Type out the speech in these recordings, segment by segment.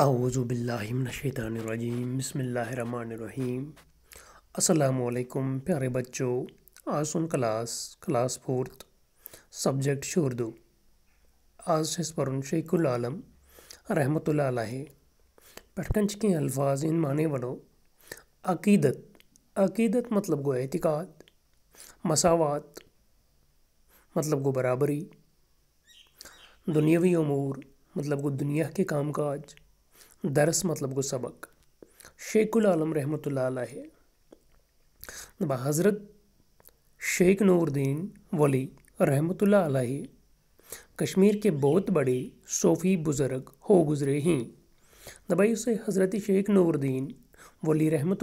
आउज़ुबिल्लिमिनशैतरजीम बसमीम असलकम प्यारे बच्चों आसन क्लास क्लास फोर्थ सब्जेक्ट शुरदू आज हस्पर शेकुल आलम रहमत पटकंज के अल्फाज इन माने वनो अकीदत अकीदत मतलब गो एतिकाद मसावत मतलब गो बराबरी दुनियावी अमूर मतलब गो दुनिया के कामकाज दरस मतलब गो सबक शेखुल आलम रहमत है हज़रत शेख नूरद्दीन वली रहमत कश्मीर के बहुत बड़े सोफ़ी बुज़ुर्ग हो गुज़रे हैं दबाई उसे हज़रत शेख नूरद्दीन वली रहमत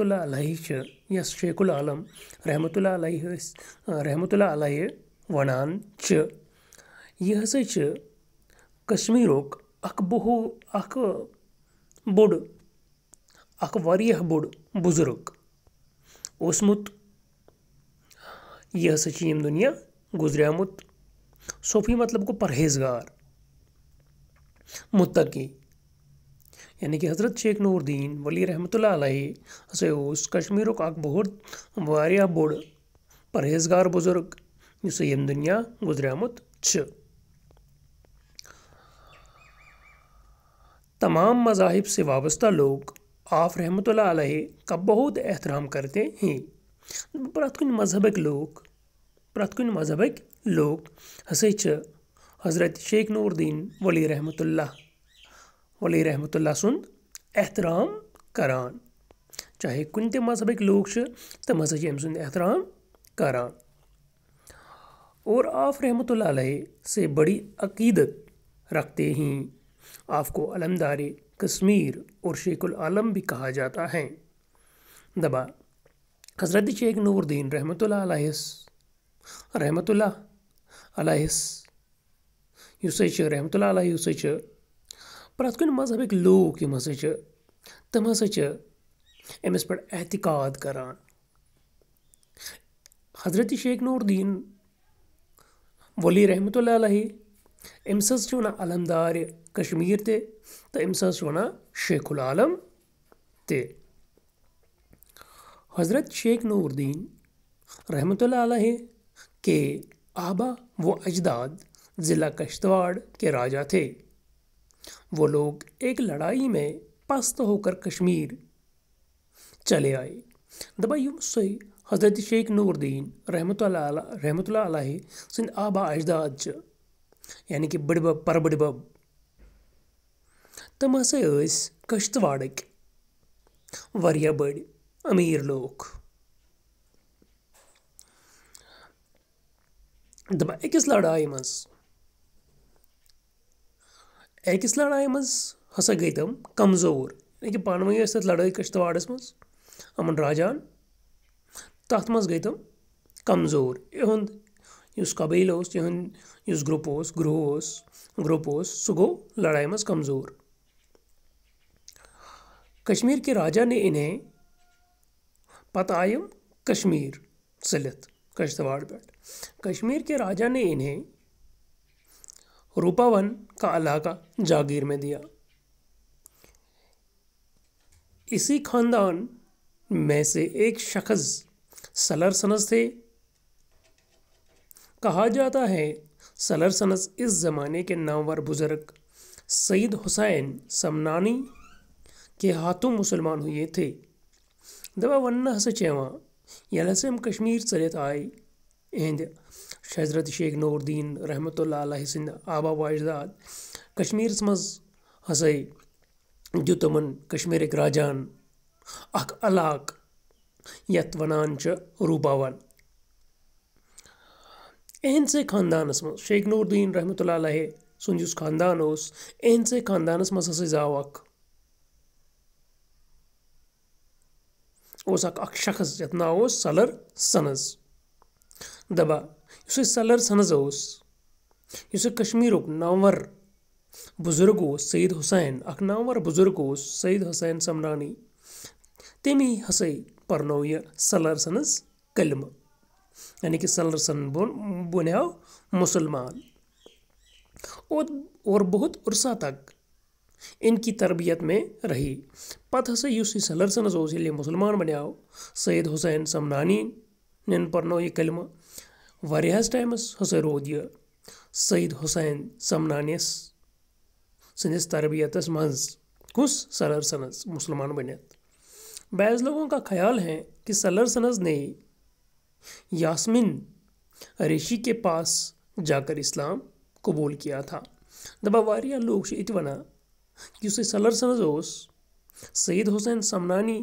या शेखुल आलम रहमत रहमत वनान च यह हसा कश्मीर अख बहु अख बुढ़ अखबार यह बुजुर्ग ओसमुत यह हसा दुनिया गुजरियामुत सोफी मतलब को परहेजगार मुतकी यानी कि हज़रत शेख नूरदीन वली रहमत अलैहि हसे ओस कश्मीर का बहुत वारिया बुढ़ परहेजगार बुजुर्ग यम दुनिया गुजरियामुत छ तमाम मजाहब से वाबस्ता लोग आफ रहमत का बहुत एहतराम करते हैं प्रत कुन मजहबक लोग प्रत कुन मजहबक लोग हसे हज़रत शेख नूरदीन वली रहमत वली रहमत सुंद एहतराम करान चाहे कुन त मजहबक लोग तम हसा अम एहतराम करान और आफ रहमत से बड़ी अकीदत रखते हैं आपको अलमदार कश्मीर और शेखुल आलम भी कहा जाता है दबा हज़रत शेख नूरद्दीन रहमत रहमत उस रहमत यह प्रत कुन मजहबिक लूक यम तम हा अमिस पे एहतिकाद करान हज़रत शेख नूरद्दीन वली रहमत أمس حظ علمدار کشمیر تہِ تہٕ أمِس حظ چھِ وَنان شیخ العالم تہِ حضرت شیخ نوٗر دیٖن رحمتہ اللہ علیہ के आबा व अजदाद ज़िला कश्तवाड़ के राजा थे वो लोग एक लड़ाई में पस्त होकर कश्मीर चले आए दबाइयों से हज़रत शेख नूरद्दीन रहमत रहमत सिंध आबा अजदाद च یعنی کہِ بٕڈبَب پَربٕڈبَب تِم ہَسا ٲسۍ کَشتٕواڑٕکۍ واریاہ بٔڑۍ أمیٖر لوٗکھ دَپان أکِس لَڑایہِ منٛز أکِس لَڑایہِ منٛز ہَسا گٔے تِم کَمزور یعنی کہِ پانہٕ ؤنۍ ٲسۍ تَتھ لَڑٲے کَشتٕواڑَس منٛز یِمَن راجاہَن تَتھ منٛز گٔے تِم کَمزور یِہُنٛد jūs kabilos, yun, jūs grupos, gruos, grupos, सुगो लड़ाई मस कमज़ोर कश्मीर के राजा ने इन्हें पतायम कश्मीर सिलत कश्तवाड़ बैठ कश्मीर के राजा ने इन्हें रूपावन का इलाका जागीर में दिया इसी खानदान में से एक शख्स सलर सनस थे कहा जाता है सलर सनस इस ज़माने के नामवर बुज़ुर्ग सईद हुसैन समनानी के हाथों मुसलमान हुए थे दबा वन्ना से चेवा हम कश्मीर चलित आए इंद शजरत शेख नूरदीन रहमत सिंद आबा वाजदाद कश्मीर मज हस दित तमन राजान अख अलाक यत वनान एहनसे खानदानसमज शेख नूरद्दीन रहमतुल्लाह अलैहि सुंजुस खानदान ओस एहनसे खानदानस मज जाव ओस अख शख्स यथ ना सलर सनज दपा इस सलर सनज ओस इस कश्मीरुक नामवर बुजुर्ग ओस सईद हुसैन अख नामवर बुजुर्ग ओस सईद हुसैन समरानी तमी हस पर्नो यह सलर सनज कलमह यानी कि सलरसन बुने मुसलमान और और बहुत उर्सा तक इनकी तरबियत में रही पत से यूस सलरसन ये मुसलमान बनाओ सैद हुसैन समनानी निन पर्नो यह कलम वरीस टाइमस हसे रोद यह सैद हुसैन समनानस संदिस तरबियत मज कुस सलरसनस मुसलमान बनत बैज़ लोगों का ख्याल है कि सलरसनस ने यास्मिन ऋषि के पास जाकर इस्लाम कबूल किया था दबा वारिया लोग से इतवना कि उसे सलर सनजोस सैद हुसैन समनानी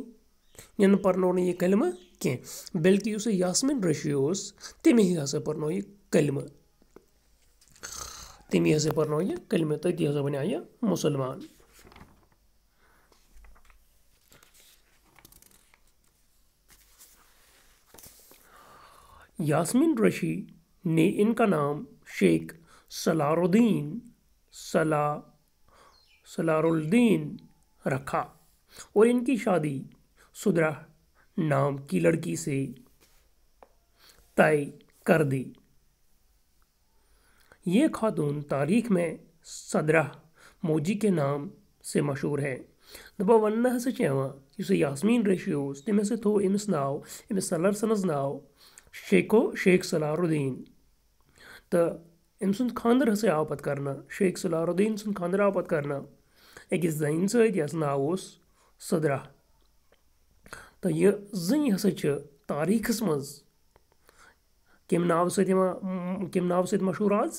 यन पर्नो ने यह कलम कह बल्कि उसे यास्मिन ऋषि उस तमें हसा पर्नो यह कलम तमें हसा पर्नो यह कलम तो हसा बनाया मुसलमान यास्मिन रशी ने इनका नाम शेख सलारुद्दीन सला सलारुद्दीन रखा और इनकी शादी सुदरा नाम की लड़की से तय कर दी ये खातून तारीख में सदरा मोजी के नाम से मशहूर है दबा से चेवा जिसे यास्मीन रेशियोज तिमें से थो इमिस नाव इमिस सलर सनज नाव شیخو شیخ صلاحالدیٖن تہٕ أمۍ سُنٛد خانٛدَر ہسا آو پَتہٕ کَرنہٕ شیخ صلاحالدیٖن سُنٛد خانٛدَر آو پَتہٕ کَرنہٕ أکِس زَنہِ سۭتۍ یَس ناو اوس سٔدرا تہٕ یہِ زٔنۍ ہسا چھِ تاریٖخَس منٛز کَمہِ ناوٕ سۭتۍ یِوان کَمہِ ناوٕ سۭتۍ مشہوٗر آز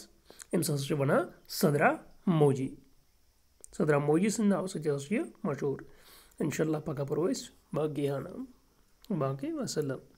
أمِس ہسا چھِ وَنان سٔدرا موجی سٔدرا موجی سٕنٛدِ ناوٕ سۭتۍ ہسا چھِ یہِ مشہوٗر اِنشاء اللہ پَگاہ پَرو أسۍ باقٕے ہَنا باقٕے وَسلم